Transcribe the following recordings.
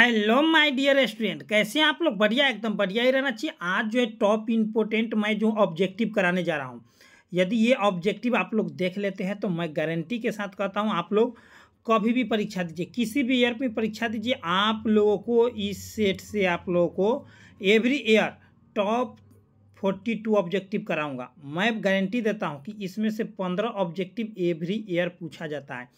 hello my dear student कैसे हैं आप लोग बढ़िया एकदम बढ़िया ही रहना चाहिए आज जो है टॉप इम्पोर्टेंट मैं जो ऑब्जेक्टिव कराने जा रहा हूं यदि ये ऑब्जेक्टिव आप लोग देख लेते हैं तो मैं गारंटी के साथ कहता हूं आप लोग कभी भी परीक्षा दीजिए किसी भी ईयर में परीक्षा दीजिए आप लोगों को इस सेट से आप लोगों को every year top forty two objective कराऊँगा मैं गारंटी देता हूँ कि इसमें से पंद्रह ऑब्जेक्टिव एवरी ईयर पूछा जाता है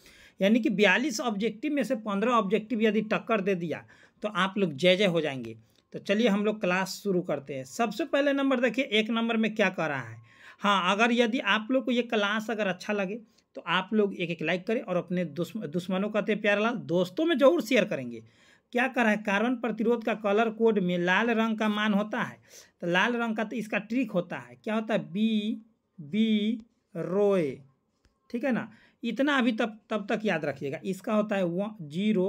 यानी कि बयालीस ऑब्जेक्टिव में से पंद्रह ऑब्जेक्टिव यदि टक्कर दे दिया तो आप लोग जय जय हो जाएंगे तो चलिए हम लोग क्लास शुरू करते हैं सबसे पहले नंबर देखिए एक नंबर में क्या कर रहा है हाँ अगर यदि आप लोग को ये क्लास अगर अच्छा लगे तो आप लोग एक एक लाइक करें और अपने दुश्मनों का प्यार लाल दोस्तों में जरूर शेयर करेंगे क्या कर रहा है कार्बन प्रतिरोध का कलर कोड में लाल रंग का मान होता है तो लाल रंग का तो इसका ट्रिक होता है क्या होता है बी बी रोए ठीक है ना इतना अभी तब तब तक याद रखिएगा इसका होता है वन जीरो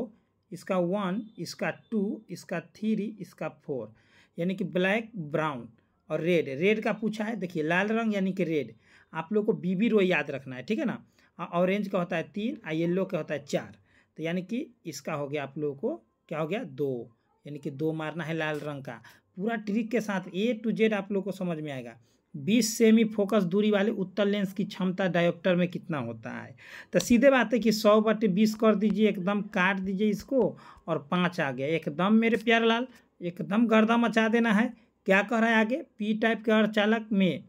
इसका वन इसका टू इसका थ्री इसका फोर यानी कि ब्लैक ब्राउन और रेड रेड का पूछा है देखिए लाल रंग यानी कि रेड आप लोग को बीबी रो याद रखना है ठीक है ना ऑरेंज का होता है तीन और येल्लो का होता है चार तो यानी कि इसका हो गया आप लोगों को क्या हो गया दो यानी कि दो मारना है लाल रंग का पूरा ट्रिक के साथ ए टू जेड आप लोग को समझ में आएगा 20 सेमी फोकस दूरी वाले उत्तर लेंस की क्षमता डायोप्टर में कितना होता है तो सीधे बात है कि सौ बटे बीस कर दीजिए एकदम काट दीजिए इसको और पाँच आ गया एकदम मेरे प्यार लाल एकदम गर्दा मचा देना है क्या कह रहा है आगे पी टाइप के चालक में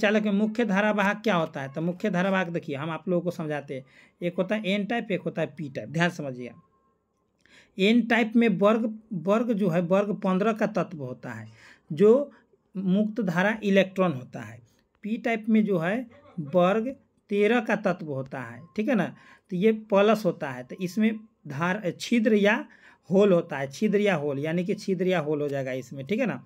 चालक में मुख्य धारावाहक क्या होता है तो मुख्य धारावाहक देखिए हम आप लोगों को समझाते हैं एक होता है एन टाइप एक होता है पी टाइप ध्यान समझिए एन टाइप में वर्ग वर्ग जो है वर्ग पंद्रह का तत्व होता है जो मुक्त धारा इलेक्ट्रॉन होता है पी टाइप में जो है वर्ग तेरह का तत्व होता है ठीक है ना तो ये प्लस होता है तो इसमें धार छिद्र या होल होता है छिद्र या होल यानी कि छिद्र या होल हो जाएगा इसमें ठीक है ना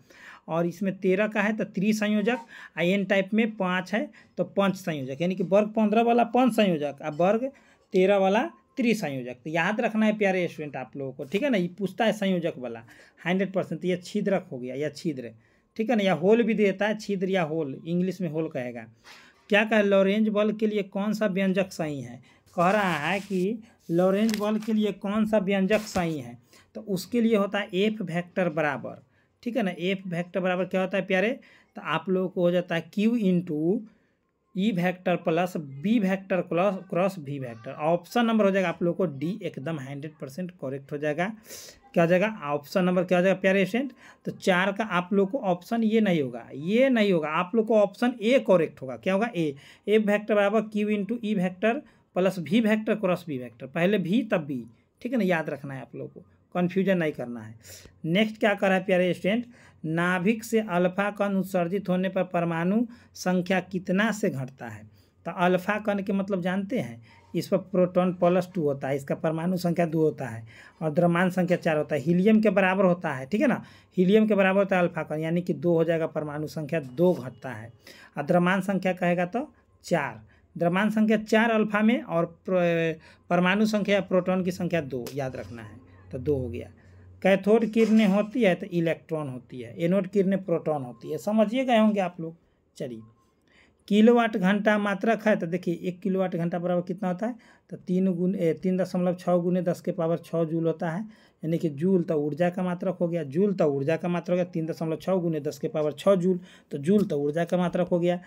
और इसमें तेरह का है तो त्रिसंयोजक आई एन टाइप में पाँच है तो पंच संयोजक यानी कि वर्ग पंद्रह वाला पंच संयोजक और वर्ग तेरह वाला त्रिसंयोजक तो याद रखना है प्यारे स्टूडेंट आप लोगों को ठीक है ना ये पूछता है संयोजक वाला हंड्रेड परसेंट तो यह छिद्रक हो गया या छिद्र ठीक है ना या होल भी देता है छिद्र या होल इंग्लिश में होल कहेगा क्या कहे लॉरेंज बल के लिए कौन सा व्यंजक सही है कह रहा है कि लॉरेंज बल के लिए कौन सा व्यंजक सही है तो उसके लिए होता है एफ वेक्टर बराबर ठीक है ना एफ वेक्टर बराबर क्या होता है प्यारे तो आप लोगों को हो जाता है Q two E vector plus B vector cross cross B vector option number हो जाएगा आप लोगों को डी एकदम हंड्रेड परसेंट करेक्ट हो जाएगा क्या हो जाएगा ऑप्शन नंबर क्या हो जाएगा प्यारे स्टूडेंट तो चार का आप लोग को ऑप्शन ये नहीं होगा ये नहीं होगा आप लोग को ऑप्शन ए करेक्ट होगा क्या होगा ए ए वैक्टर बराबर Q into E vector plus B vector cross B vector पहले भी तब भी ठीक है ना याद रखना है आप लोग को कन्फ्यूजन नहीं करना है नेक्स्ट क्या करा है प्यारे स्टूडेंट नाभिक से अल्फा कण उत्सर्जित होने पर परमाणु संख्या कितना से घटता है तो अल्फ़ा कण के मतलब जानते हैं इस पर प्रोटॉन प्लस टू होता है इसका परमाणु संख्या दो होता है और द्रमान संख्या चार होता है हीलियम के बराबर होता है ठीक है ना हीलियम के बराबर होता है अल्फा कण यानी कि दो हो जाएगा परमाणु संख्या दो घटता है और द्रमान संख्या कहेगा तो चार द्रमान संख्या चार अल्फा में और परमाणु संख्या प्रोटॉन की संख्या दो याद रखना है तो दो हो गया कैथोड किरणें होती है तो इलेक्ट्रॉन होती है एनोड किरणें प्रोटॉन होती है समझिए गए होंगे आप लोग चलिए किलोवाट घंटा मात्रक है तो देखिए एक किलोवाट घंटा बराबर कितना होता है तो तीन गुण तीन दशमलव छः गुने दस के पावर छः जूल होता है यानी कि जूल तो ऊर्जा का मात्रक हो गया जूल तो ऊर्जा का मात्रक हो गया तीन दशमलव छः गुने दस के पावर छः जूल तो जूल तो ऊर्जा का मात्रक हो गया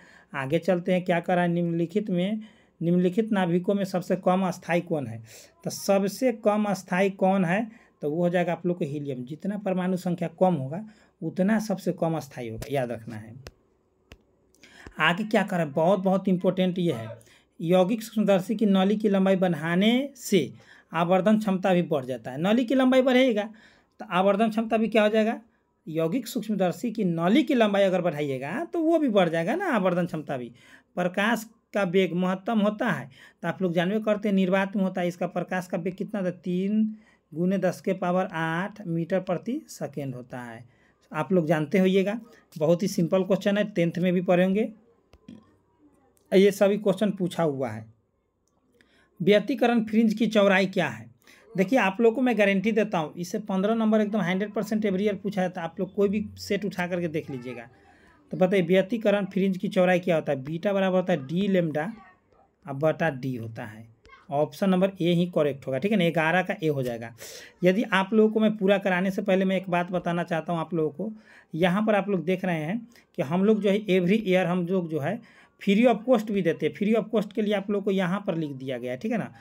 आगे चलते हैं क्या करा निम्नलिखित में निम्नलिखित नाभिकों में सबसे कम अस्थायी कौन है तो सबसे कम अस्थायी कौन है तो वो हो जाएगा आप लोग को हीलियम जितना परमाणु संख्या कम होगा उतना सबसे कम अस्थायी होगा याद रखना है आगे क्या करें बहुत बहुत इम्पोर्टेंट ये है यौगिक सूक्ष्मदर्शी की नली की लंबाई बढ़ाने से आवर्धन क्षमता भी बढ़ जाता है नली की लंबाई बढ़ेगा तो आवर्धन क्षमता भी क्या हो जाएगा यौगिक सूक्ष्मदर्शी की नली की लंबाई अगर बढ़ाइएगा तो वो भी बढ़ जाएगा ना आवर्धन क्षमता भी प्रकाश का वेग महत्तम होता है तो आप लोग जानवे करते हैं निर्वात में होता है इसका प्रकाश का वेग कितना था तीन गुने दस के पावर आठ मीटर प्रति सेकेंड होता है आप लोग जानते होइएगा बहुत ही सिंपल क्वेश्चन है टेंथ में भी पढ़ेंगे ये सभी क्वेश्चन पूछा हुआ है व्यतीकरण फ्रिंज की चौड़ाई क्या है देखिए आप लोग को मैं गारंटी देता हूँ इसे पंद्रह नंबर एकदम हंड्रेड परसेंट एवरी ईयर पूछा जाता है आप लोग कोई भी सेट उठा करके देख लीजिएगा तो बताइए व्यतीकरण फ्रिंज की चौड़ाई क्या होता है बीटा बराबर होता है डी लेमडा अब बटा डी होता है ऑप्शन नंबर ए ही करेक्ट होगा ठीक है ना ग्यारह का ए हो जाएगा यदि आप लोगों को मैं पूरा कराने से पहले मैं एक बात बताना चाहता हूँ आप लोगों को यहाँ पर आप लोग देख रहे हैं कि हम लोग जो है एवरी ईयर हम लोग जो है फ्री ऑफ कॉस्ट भी देते हैं फ्री ऑफ कॉस्ट के लिए आप लोग को यहाँ पर लिख दिया गया है ठीक है ना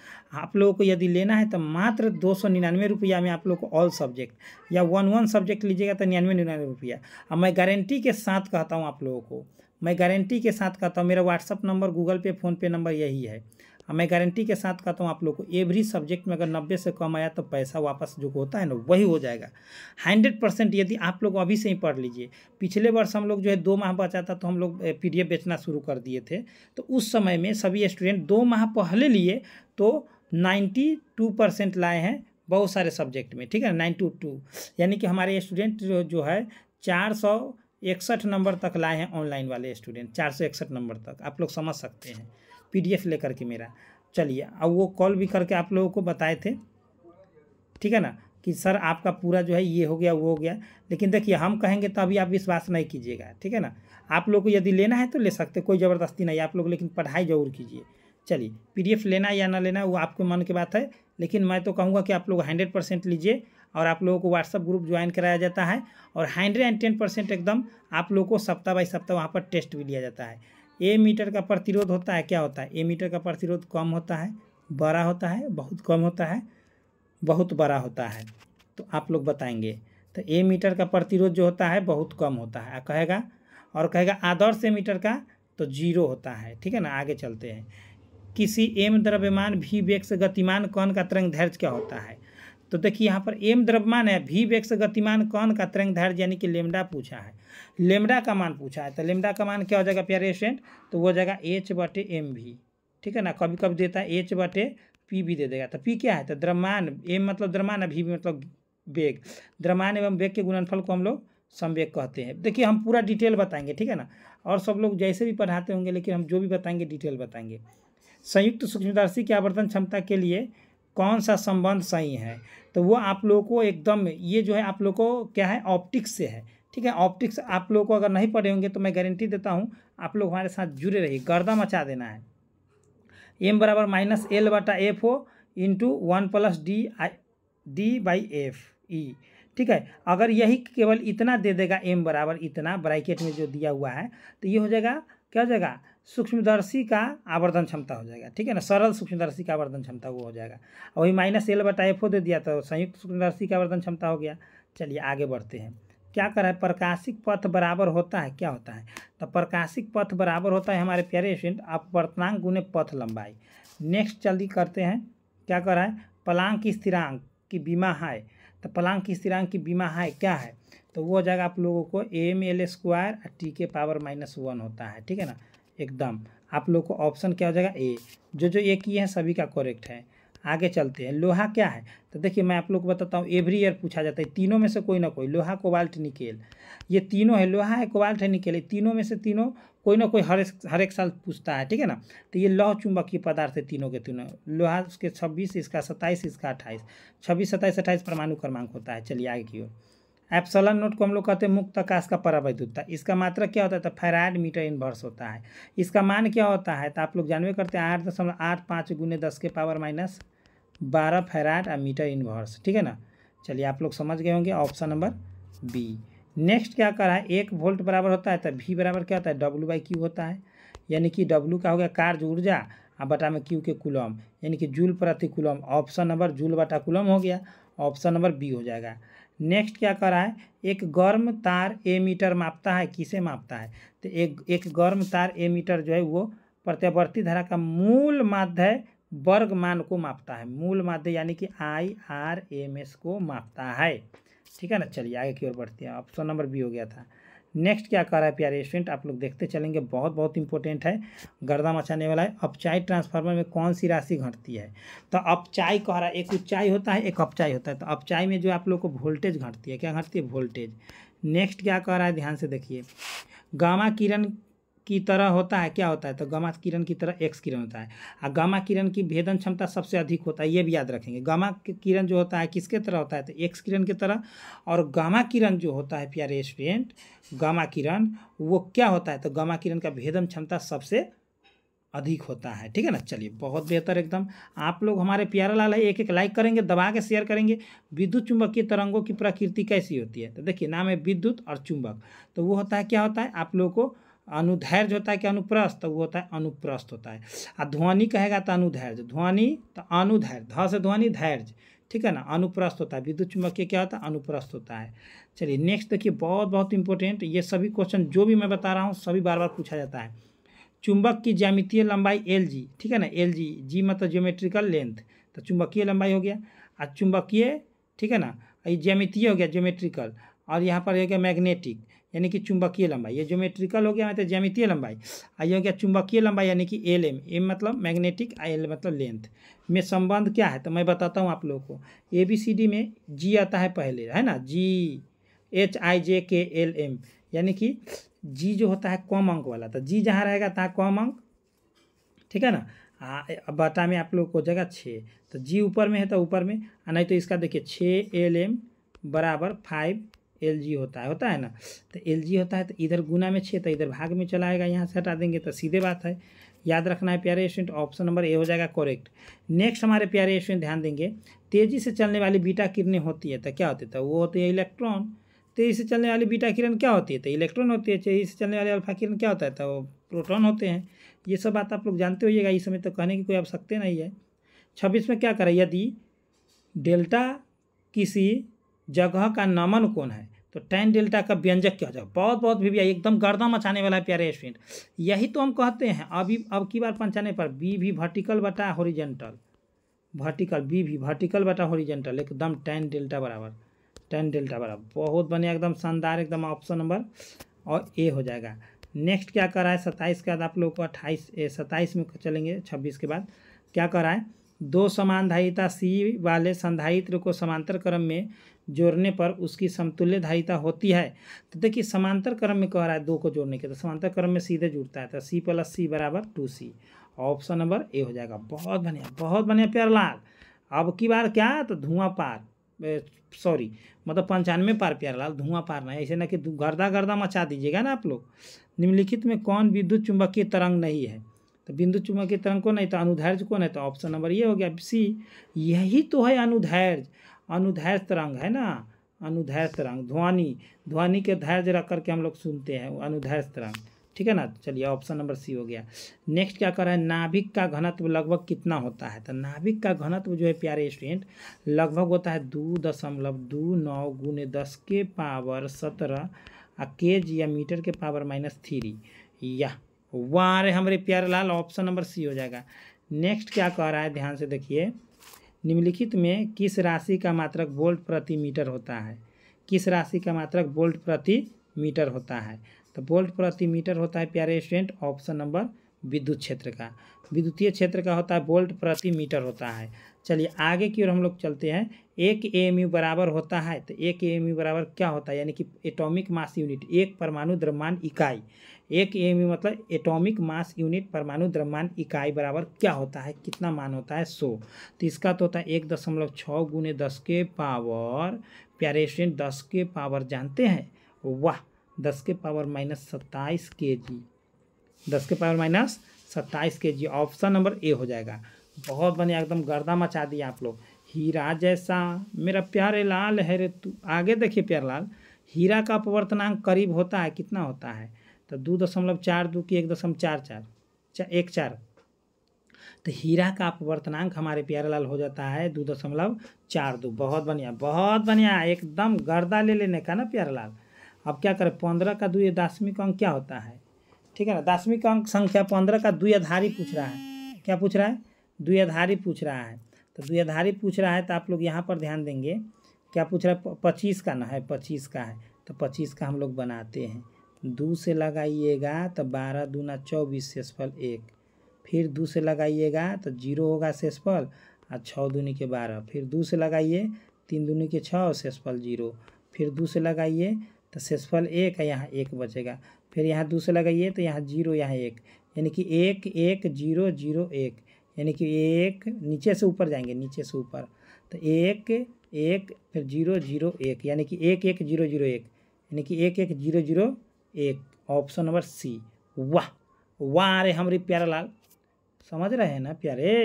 आप लोगों को यदि लेना है तो मात्र दो सौ निन्यानवे रुपया में आप लोग को ऑल सब्जेक्ट या वन वन सब्जेक्ट लीजिएगा तो निन्यानवे निन्यानवे रुपया अब मैं गारंटी के साथ कहता हूँ आप लोगों को मैं गारंटी के साथ कहता हूँ मेरा WhatsApp number Google Pay PhonePe number यही है अब हाँ, मैं गारंटी के साथ कहता हूँ आप लोग को एवरी सब्जेक्ट में अगर नब्बे से कम आया तो पैसा वापस जो होता है ना वही हो जाएगा हंड्रेड परसेंट यदि आप लोग अभी से ही पढ़ लीजिए पिछले वर्ष हम लोग जो है दो माह बचा था तो हम लोग पी बेचना शुरू कर दिए थे तो उस समय में सभी स्टूडेंट दो माह पहले लिए तो नाइन्टी टू परसेंट लाए हैं बहुत सारे सब्जेक्ट में ठीक है नाइन टू टू यानी कि हमारे स्टूडेंट जो जो है चार सौ इकसठ नंबर तक लाए हैं ऑनलाइन वाले स्टूडेंट चार सौ इकसठ नंबर तक आप लोग समझ सकते हैं पीडीएफ लेकर के मेरा चलिए अब वो कॉल भी करके आप लोगों को बताए थे ठीक है ना कि सर आपका पूरा जो है ये हो गया वो हो गया लेकिन देखिए हम कहेंगे तो अभी आप विश्वास नहीं कीजिएगा ठीक है ना आप लोग को यदि लेना है तो ले सकते कोई ज़बरदस्ती नहीं आप लोग लेकिन पढ़ाई ज़रूर कीजिए चलिए पीडीएफ लेना या ना लेना वो आपके मन की बात है लेकिन मैं तो कहूँगा कि आप लोग हंड्रेड परसेंट लीजिए और आप लोगों को व्हाट्सअप ग्रुप ज्वाइन कराया जाता है और हंड्रेड एंड टेन परसेंट एकदम आप लोगों को सप्ताह बाई सप्ताह वहाँ पर टेस्ट भी लिया जाता है ए मीटर का प्रतिरोध होता है क्या होता है ए मीटर का प्रतिरोध कम होता है बड़ा होता है बहुत कम होता है बहुत बड़ा होता है तो आप लोग बताएंगे तो ए मीटर का प्रतिरोध जो होता है बहुत कम होता है कहेगा और कहेगा आदर्श ए मीटर का तो जीरो होता है ठीक है ना आगे चलते हैं किसी एम द्रव्यमान भी वेक्स से गतिमान कौन का तरंग धैर्य क्या होता है तो देखिए यहाँ पर एम द्रव्यमान है भी वेग से गतिमान कौन का तरंग धार यानी कि लेमडा पूछा है लेमडा का मान पूछा है तो लेमडा का मान क्या हो जाएगा प्यारे स्टूडेंट तो वो हो जाएगा एच बटे एम भी ठीक है ना कभी कभी देता है एच बटे पी भी दे देगा तो पी क्या है तो द्रव्यमान एम मतलब द्रव्यमान भी मतलब वेग द्रव्यमान एवं वेग के गुणनफल को हम लोग संवेग कहते हैं देखिए हम पूरा डिटेल बताएंगे ठीक है ना और सब लोग जैसे भी पढ़ाते होंगे लेकिन हम जो भी बताएंगे डिटेल बताएंगे संयुक्त सूक्ष्मदर्शी की आवर्तन क्षमता के लिए कौन सा संबंध सही है तो वो आप लोगों को एकदम ये जो है आप लोग को क्या है ऑप्टिक्स से है ठीक है ऑप्टिक्स आप लोग को अगर नहीं पढ़े होंगे तो मैं गारंटी देता हूँ आप लोग हमारे साथ जुड़े रहिए गर्दा मचा देना है एम बराबर माइनस एल बटा F O into one plus D I D by F E ठीक है अगर यही केवल इतना दे देगा एम बराबर इतना ब्रैकेट में जो दिया हुआ है तो ये हो जाएगा क्या हो जाएगा सूक्ष्मदर्शी का आवर्धन क्षमता हो जाएगा ठीक है ना सरल सूक्ष्मदर्शी का आवर्धन क्षमता वो हो जाएगा और वही माइनस एल बटा एफ दे दिया तो संयुक्त सूक्ष्मदर्शी का आवर्धन क्षमता हो गया चलिए आगे बढ़ते हैं क्या कर रहा है प्रकाशिक पथ बराबर होता है क्या होता है तो प्रकाशिक पथ बराबर होता है हमारे प्यारे स्टूडेंट आप वर्तनांक गुने पथ लंबाई नेक्स्ट जल्दी करते हैं क्या कर रहा है पलांग की स्थिरांक की बीमा है तो पलांग की स्थिरांक की बीमा है क्या है तो वो हो जाएगा आप लोगों को एम एल स्क्वायर टी के पावर माइनस वन होता है ठीक है ना एकदम आप लोग को ऑप्शन क्या हो जाएगा ए जो जो ये किए हैं सभी का करेक्ट है आगे चलते हैं लोहा क्या है तो देखिए मैं आप लोग को बताता हूँ एवरी ईयर पूछा जाता है तीनों में से कोई ना कोई लोहा कोबाल्ट निकेल ये तीनों है लोहा है कोबाल्ट है निकेल ये तीनों में से तीनों कोई ना कोई हर एक हर एक साल पूछता है ठीक है ना तो ये लौह चुंबकीय पदार्थ है तीनों के तीनों लोहा उसके छब्बीस इसका सत्ताईस इसका अट्ठाईस छब्बीस सत्ताईस अट्ठाईस परमाणु क्रमांक होता है चलिए आगे की ओर एप्सलन नोट को हम लोग कहते हैं मुक्त आकाश का परावैद्युतता तो इसका मात्रा क्या होता है तो फैराइड मीटर इन्वर्स होता है इसका मान क्या होता है तो आप लोग जानवे करते हैं आठ दशमलव आठ पाँच गुने दस के पावर माइनस बारह फैराड और मीटर इन्वर्स ठीक है ना चलिए आप लोग समझ गए होंगे ऑप्शन नंबर बी नेक्स्ट क्या कर रहा है एक वोल्ट बराबर होता है तो वी बराबर क्या होता है डब्ल्यू बाई क्यू होता है यानी कि डब्ल्यू का हो गया कार्य ऊर्जा और बटा में क्यू के कुलम यानी कि जूल प्रति कुलम ऑप्शन नंबर जूल बटा कुलम हो गया ऑप्शन नंबर बी हो जाएगा नेक्स्ट क्या कर रहा है एक गर्म तार ए मीटर मापता है किसे मापता है तो एक एक गर्म तार ए मीटर जो है वो प्रत्यावर्ती धारा का मूल माध्य वर्ग मान को मापता है मूल माध्य यानी कि आई आर एम एस को मापता है ठीक है ना चलिए आगे की ओर बढ़ते हैं ऑप्शन नंबर बी हो गया था नेक्स्ट क्या कर रहा है प्यारे स्टूडेंट आप लोग देखते चलेंगे बहुत बहुत इंपॉर्टेंट है गर्दा मचाने वाला है अपचाई ट्रांसफार्मर में कौन सी राशि घटती है तो अपचाई कह रहा है एक उच्चाई होता है एक अपचाई होता है तो अपचाई में जो आप लोग को वोल्टेज घटती है क्या घटती है वोल्टेज नेक्स्ट क्या कह रहा है ध्यान से देखिए गामा किरण की तरह होता है क्या होता है तो गमा किरण की तरह एक्स किरण होता है और गमा किरण की भेदन क्षमता सबसे अधिक होता है ये भी याद रखेंगे गमा किरण जो होता है किसके तरह होता है तो एक्स किरण की तरह और गमा किरण जो होता है प्यारे स्टूडेंट गमा किरण वो क्या होता है तो गमा किरण का भेदन क्षमता सबसे अधिक होता है ठीक है ना चलिए बहुत बेहतर एकदम आप लोग हमारे प्यारा लाल है एक एक लाइक करेंगे दबा के शेयर करेंगे विद्युत चुंबकीय तरंगों की प्रकृति कैसी होती है तो देखिए नाम है विद्युत और चुंबक तो वो होता है क्या होता है आप लोगों को अनुधैर्य होता है कि अनुप्रस्थ वो होता है अनुप्रस्थ होता है आ ध्वनि कहेगा तो अनुधैर्य ध्वनि तो अनुधैर्य ध से ध्वनि धैर्य ठीक है ना अनुप्रस्थ होता है विद्युत चुंबकीय क्या होता है अनुप्रस्थ होता है चलिए नेक्स्ट देखिए बहुत बहुत इंपॉर्टेंट ये सभी क्वेश्चन जो भी मैं बता रहा हूँ सभी बार बार पूछा जाता है चुंबक की ज्यामितीय लंबाई एल जी ठीक है ना एल जी जी मतलब ज्योमेट्रिकल लेंथ तो चुंबकीय लंबाई हो गया और चुंबकीय ठीक है ना ये ज्यामितीय हो गया ज्योमेट्रिकल और यहाँ पर हो गया मैग्नेटिक यानी कि चुंबकीय लंबाई ये ज्योमेट्रिकल हो गया मतलब ज्यामितीय लंबाई आइए हो गया चुंबकीय लंबाई यानी कि एल एम एम मतलब मैग्नेटिक आई एल मतलब लेंथ में संबंध क्या है तो मैं बताता हूँ आप लोगों को ए बी सी डी में जी आता है पहले है ना जी एच आई जे के एल एम यानी कि जी जो होता है कम अंक वाला तो जी जहाँ रहेगा तहाँ कम अंक ठीक है ना अब बाटा में आप लोग को जगह छः तो जी ऊपर में है तो ऊपर में नहीं तो इसका देखिए छः एल एम बराबर फाइव एल जी होता है होता है ना तो एल जी होता है तो इधर गुना में छः तो इधर भाग में चला आएगा यहाँ से हटा देंगे तो सीधे बात है याद रखना है प्यारे स्टूडेंट ऑप्शन नंबर ए हो जाएगा करेक्ट नेक्स्ट हमारे प्यारे स्टूडेंट ध्यान देंगे तेज़ी से चलने वाली बीटा किरणें होती है तो क्या होती है तो वो होती है इलेक्ट्रॉन तेज़ी से चलने वाली बीटा किरण क्या होती है तो इलेक्ट्रॉन होती है तेज़ी से चलने वाली अल्फा किरण क्या होता है तो प्रोटॉन होते हैं ये सब बात आप लोग जानते होइएगा इस समय तो कहने की कोई आवश्यकता नहीं है छब्बीस में क्या करें यदि डेल्टा किसी जगह का नमन कौन है तो टेन डेल्टा का व्यंजक क्या हो जाएगा बहुत बहुत भी, भी एकदम गर्दम मचाने वाला है प्यारे स्टूडेंट यही तो हम कहते हैं अभी अब की बार पहचाने पर बी भी वर्टिकल बटा हॉरिजेंटल वर्टिकल बी भी वर्टिकल बटा हॉरिजेंटल एकदम टेन डेल्टा बराबर टेन डेल्टा बराबर बहुत बढ़िया एकदम शानदार एकदम ऑप्शन नंबर और ए हो जाएगा नेक्स्ट क्या कर रहा है सत्ताईस के बाद आप लोग को अट्ठाईस सत्ताईस में चलेंगे छब्बीस के बाद क्या कर रहा है दो समानधायिता सी वाले संधायित्र को समांतर क्रम में जोड़ने पर उसकी समतुल्य धायिता होती है तो देखिए समांतर क्रम में कह रहा है दो को जोड़ने के तो समांतर क्रम में सीधे जुड़ता है तो सी प्लस सी बराबर two C option number A हो जाएगा बहुत बढ़िया बहुत बढ़िया प्यारलाल अब की बार क्या तो धुआं पार सॉरी मतलब पंचानवे पार लाल धुआं पार नहीं ऐसे ना कि गर्दा गर्दा मचा दीजिएगा ना आप लोग निम्नलिखित में कौन विद्युत चुंबकीय तरंग नहीं है तो बिंदु चुंबकीय तरंग कौन है तो अनुधैर्ज कौन है तो ऑप्शन नंबर ये हो गया सी यही तो है अनुधैर्ज अनुधैर्ज तरंग है ना अनुधैर्ज तरंग ध्वनि ध्वनि के धैर्य रख करके हम लोग सुनते हैं अनुधैर्ज तरंग ठीक है ना तो चलिए ऑप्शन नंबर सी हो गया नेक्स्ट क्या कर रहा है नाभिक का घनत्व लगभग कितना होता है तो नाभिक का घनत्व जो है प्यारे स्टूडेंट लगभग होता है दो दशमलव दो नौ गुने दस के पावर सत्रह के जी या मीटर के पावर माइनस थ्री या वाह रे हमारे प्यारे लाल ऑप्शन नंबर सी हो जाएगा नेक्स्ट क्या कह रहा है ध्यान से देखिए निम्नलिखित में किस राशि का मात्रक वोल्ट प्रति मीटर होता है किस राशि का मात्रक वोल्ट प्रति मीटर होता है तो वोल्ट प्रति मीटर होता है प्यारे स्टूडेंट ऑप्शन नंबर विद्युत क्षेत्र का विद्युतीय क्षेत्र का होता है वोल्ट प्रति मीटर होता है चलिए आगे की ओर हम लोग चलते हैं एक ए एम यू बराबर होता है तो एक ए एम यू बराबर क्या होता है यानी कि एटॉमिक मास यूनिट एक परमाणु द्रव्यमान इकाई एक ए एम यू मतलब एटॉमिक मास यूनिट परमाणु द्रव्यमान इकाई बराबर क्या होता है कितना मान होता है सो तो इसका तो होता है एक दशमलव छः गुने दस के पावर प्यारे स्टूडेंट दस के पावर जानते हैं वाह दस के पावर माइनस सत्ताईस के जी दस के पावर माइनस सत्ताईस के जी ऑप्शन नंबर ए हो जाएगा बहुत बढ़िया एकदम गर्दा मचा दिया आप लोग हीरा जैसा मेरा प्यारे लाल है रे तू आगे देखिए प्यार लाल हीरा का अपवर्तनांक करीब होता है कितना होता है तो दो दशमलव चार दो की एक दशमलव चार चार चा, एक चार तो हीरा का अपवर्तनांक हमारे प्यारे लाल हो जाता है दो दशमलव चार दो बहुत बढ़िया बहुत बढ़िया एकदम गर्दा ले लेने का ना प्यारे लाल अब क्या करें पंद्रह का दो ये दशमिक अंक क्या होता है ठीक है ना दसवीं अंक संख्या पंद्रह का द्विआधारी पूछ रहा है क्या पूछ रहा है द्विआधारी पूछ रहा है तो द्विआधारी पूछ रहा है तो आप लोग यहाँ पर ध्यान देंगे क्या पूछ रहा है पच्चीस का ना है पच्चीस का है तो पच्चीस का हम लोग बनाते हैं दो से लगाइएगा तो बारह दूना चौबीस शेषफल एक फिर दो से लगाइएगा तो जीरो होगा शेषफल और छः दूनी के बारह फिर दो से लगाइए तीन दूनी के छः और शेषफल जीरो फिर दो से लगाइए तो शेषफल एक है यहाँ एक बचेगा फिर यहाँ दो से लगाइए तो यहाँ जीरो यहाँ एक यानी कि एक एक जीरो जीरो एक यानी कि एक नीचे से ऊपर जाएंगे नीचे से ऊपर तो एक एक फिर जीरो जीरो एक यानी कि एक एक जीरो जीरो एक यानी कि एक एक जीरो जीरो एक ऑप्शन नंबर सी वाह वाह अरे हमारे प्यारा लाल समझ रहे हैं ना प्यारे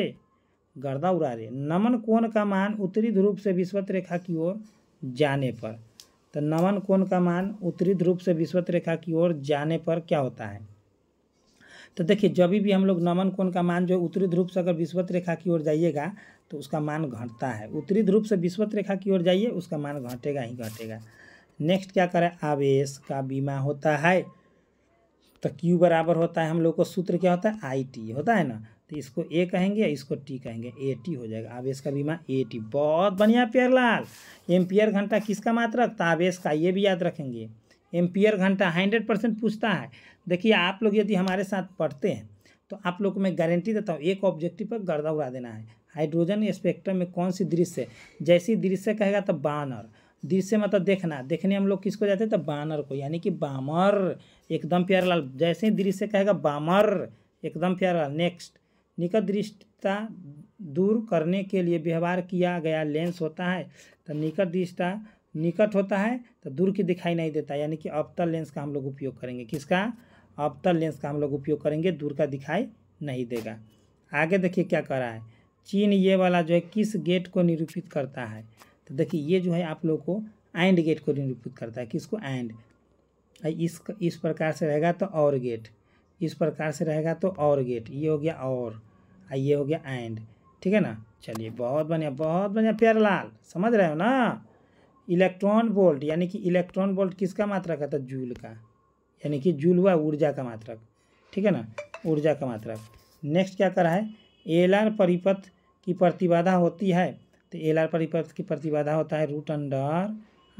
गर्दा उड़ा रहे नमन कोण का मान उत्तरी ध्रुव से विश्वत रेखा की ओर जाने पर तो नमन कोण का मान उत्तरी ध्रुव से विश्वत रेखा की ओर जाने पर क्या होता है तो देखिए जब भी हम लोग नमन कोण का मान जो उत्तरी ध्रुव से अगर विश्वत रेखा की ओर जाइएगा तो उसका मान घटता है उत्तरी ध्रुव से विश्वत रेखा की ओर जाइए उसका मान घटेगा ही घटेगा नेक्स्ट क्या करें आवेश का बीमा होता है तो क्यू बराबर होता है हम लोग को सूत्र क्या होता है आई टी होता है ना तो इसको ए कहेंगे या इसको टी कहेंगे ए टी हो जाएगा आवेश का बीमा ए टी बहुत बढ़िया प्यार लाल एम्पियर घंटा किसका मात्रक आवेश का ये भी याद रखेंगे एम्पियर घंटा हंड्रेड परसेंट पूछता है देखिए आप लोग यदि हमारे साथ पढ़ते हैं तो आप लोग को मैं गारंटी देता हूँ एक ऑब्जेक्टिव पर गर्दा उड़ा देना है हाइड्रोजन स्पेक्ट्रम में कौन सी दृश्य जैसी दृश्य कहेगा तो बानर दृश्य मतलब देखना देखने हम लोग किसको जाते हैं तो बानर को यानी कि बामर एकदम प्यारा लाल जैसे ही दृश्य कहेगा बामर एकदम प्यारा लाल नेक्स्ट निकट दृष्टता दूर करने के लिए व्यवहार किया गया लेंस होता है तो निकट दृष्टा निकट होता है तो दूर की दिखाई नहीं देता यानी कि अवतल लेंस का हम लोग उपयोग करेंगे किसका अवतल लेंस का हम लोग उपयोग करेंगे दूर का दिखाई नहीं देगा आगे देखिए क्या कर रहा है चीन ये वाला जो है किस गेट को निरूपित करता है तो देखिए ये जो है आप लोग को एंड गेट को निरूपित करता है किसको एंड इस इस प्रकार से रहेगा तो और गेट इस प्रकार से रहेगा तो और गेट ये हो गया और ये हो गया एंड ठीक है ना चलिए बहुत बढ़िया बहुत बढ़िया प्यार लाल समझ रहे हो ना इलेक्ट्रॉन वोल्ट यानी कि इलेक्ट्रॉन वोल्ट किसका मात्रक है तो जूल का यानी कि जूल हुआ ऊर्जा का मात्रक ठीक है ना ऊर्जा का मात्रक नेक्स्ट क्या करा है आर परिपथ की प्रतिबाधा होती है तो आर परिपथ की प्रतिबाधा होता है root under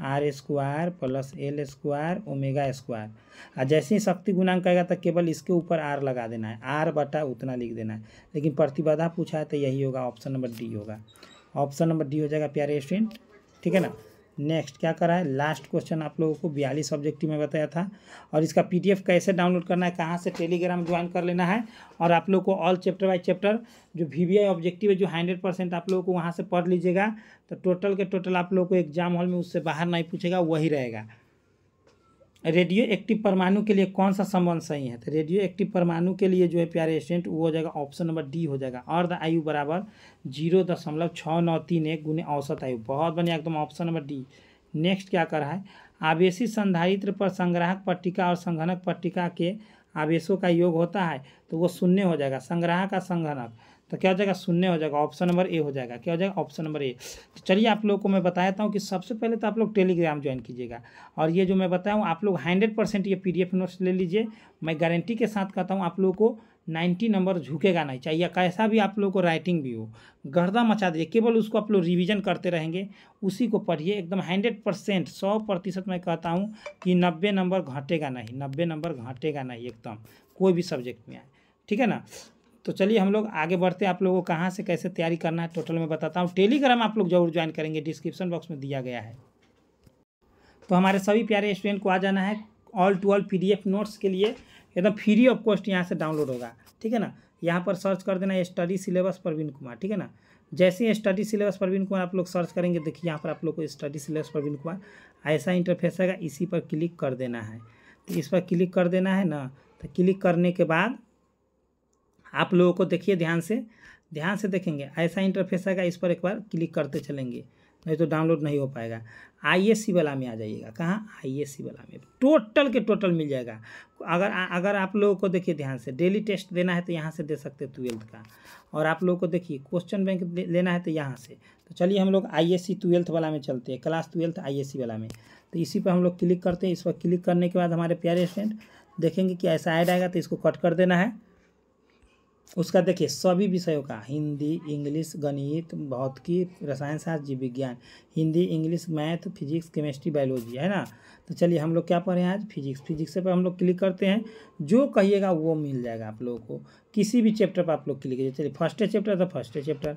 R square plus L square omega square और जैसे ही शक्ति गुणांक कहेगा तो केवल इसके ऊपर आर लगा देना है आर बटा उतना लिख देना है लेकिन प्रतिबाधा पूछा है तो यही होगा ऑप्शन नंबर डी होगा ऑप्शन नंबर डी हो जाएगा प्यारे स्टूडेंट ठीक है ना नेक्स्ट क्या करा है लास्ट क्वेश्चन आप लोगों को बयालीस ऑब्जेक्टिव में बताया था और इसका पीडीएफ कैसे डाउनलोड करना है कहाँ से टेलीग्राम ज्वाइन कर लेना है और आप लोग को ऑल चैप्टर बाय चैप्टर जो वी ऑब्जेक्टिव है जो हंड्रेड परसेंट आप लोगों को वहाँ से पढ़ लीजिएगा तो टोटल के टोटल आप लोग को एग्जाम हॉल में उससे बाहर नहीं पूछेगा वही रहेगा रेडियो एक्टिव परमाणु के लिए कौन सा संबंध सही है तो रेडियो एक्टिव परमाणु के लिए जो है प्यारे स्टूडेंट वो हो जाएगा ऑप्शन नंबर डी हो जाएगा और द आयु बराबर जीरो दशमलव छः नौ तीन एक गुने औसत आयु बहुत बढ़िया एकदम ऑप्शन नंबर डी नेक्स्ट क्या कर रहा है आवेशी संधारित्र पर संग्राहक पट्टिका और संघनक पट्टिका के आवेशों का योग होता है तो वो शून्य हो जाएगा संग्राहक का संघनक तो क्या हो जाएगा शून्य हो जाएगा ऑप्शन नंबर ए हो जाएगा क्या हो जाएगा ऑप्शन नंबर ए तो चलिए आप लोग को मैं बताता हूँ कि सबसे पहले तो आप लोग टेलीग्राम ज्वाइन कीजिएगा और ये जो मैं बताया हूँ आप लोग हंड्रेड परसेंट ये पी डी एफ नोट्स ले लीजिए मैं गारंटी के साथ कहता हूँ आप लोगों को नाइन्टी नंबर झुकेगा नहीं चाहिए कैसा भी आप लोग को राइटिंग भी हो गर्दा मचा दीजिए केवल उसको आप लोग रिविजन करते रहेंगे उसी को पढ़िए एकदम हंड्रेड परसेंट सौ प्रतिशत मैं कहता हूँ कि नब्बे नंबर घटेगा नहीं नब्बे नंबर घटेगा नहीं एकदम कोई भी सब्जेक्ट में आए ठीक है ना तो चलिए हम लोग आगे बढ़ते हैं आप लोगों को कहाँ से कैसे तैयारी करना है टोटल मैं बताता हूँ टेलीग्राम आप लोग जरूर ज्वाइन करेंगे डिस्क्रिप्शन बॉक्स में दिया गया है तो हमारे सभी प्यारे स्टूडेंट को आ जाना है all to all P notes के लिए एकदम फ्री ऑफ कॉस्ट यहाँ से डाउनलोड होगा ठीक है ना यहाँ पर सर्च कर देना स्टडी सिलेबस प्रवीण कुमार ठीक है ना जैसे ही स्टडी सिलेबस प्रवीण कुमार आप लोग सर्च करेंगे देखिए यहाँ पर आप लोग को स्टडी सिलेबस प्रवीण कुमार ऐसा इंटरफेस आएगा इसी पर क्लिक कर देना है तो इस पर क्लिक कर देना है ना तो क्लिक करने के बाद आप लोगों को देखिए ध्यान से ध्यान से देखेंगे ऐसा इंटरफेस आएगा इस पर एक बार क्लिक करते चलेंगे नहीं तो डाउनलोड नहीं हो पाएगा आई एस सी वाला में आ जाइएगा कहाँ आई एस सी वाला में टोटल के टोटल मिल जाएगा अगर अगर आप लोगों को देखिए ध्यान से डेली टेस्ट देना है तो यहाँ से दे सकते ट्वेल्थ का और आप लोगों को देखिए क्वेश्चन बैंक लेना है तो यहाँ से तो चलिए हम लोग आई एस सी ट्वेल्थ वाला में चलते हैं class twelfth I S C वाला में तो इसी पर हम लोग क्लिक करते हैं इस पर क्लिक करने के बाद हमारे प्यारे स्टूडेंट देखेंगे कि ऐसा ऐड आएगा तो इसको कट कर देना है उसका देखिए सभी विषयों का हिंदी इंग्लिश गणित भौतिकी रसायन शास्त्र जीव विज्ञान Hindi English math physics chemistry biology है ना तो चलिए हम लोग क्या पढ़े हैं आज फिजिक्स फिजिक्स पर हम लोग क्लिक करते हैं जो कहिएगा वो मिल जाएगा आप लोगों को किसी भी चैप्टर पर आप लोग क्लिक कीजिए चलिए फर्स्ट चैप्टर तो फर्स्ट चैप्टर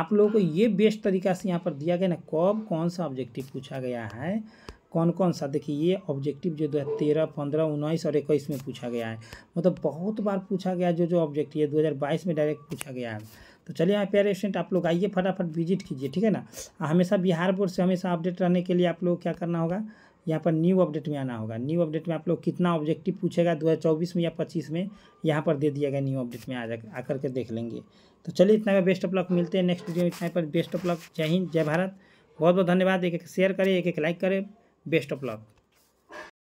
आप लोगों को ये बेस्ट तरीका से यहाँ पर दिया गया ना कब कौन सा ऑब्जेक्टिव पूछा गया है कौन कौन सा देखिए ये ऑब्जेक्टिव जो दो हज़ार तेरह पंद्रह उन्नीस और इक्कीस में पूछा गया है मतलब बहुत बार पूछा गया जो जो ऑब्जेक्टिव है दो हज़ार बाईस में डायरेक्ट पूछा गया है तो चलिए यहाँ प्यारे स्टूडेंट आप लोग आइए फटाफट विजिट कीजिए ठीक है ना हमेशा बिहार बोर्ड से हमेशा अपडेट रहने के लिए आप लोग क्या करना होगा यहाँ पर न्यू अपडेट में आना होगा न्यू अपडेट में आप लोग कितना ऑब्जेक्टिव पूछेगा 2024 में या 25 में यहाँ पर दे दिया गया न्यू अपडेट में आ जा आकर के देख लेंगे तो चलिए इतना का बेस्ट ऑफ लक मिलते हैं नेक्स्ट वीडियो में इतना पर बेस्ट ऑफ लक जय हिंद जय भारत बहुत बहुत धन्यवाद एक एक शेयर करें एक एक लाइक करें बेस्ट ऑफ लक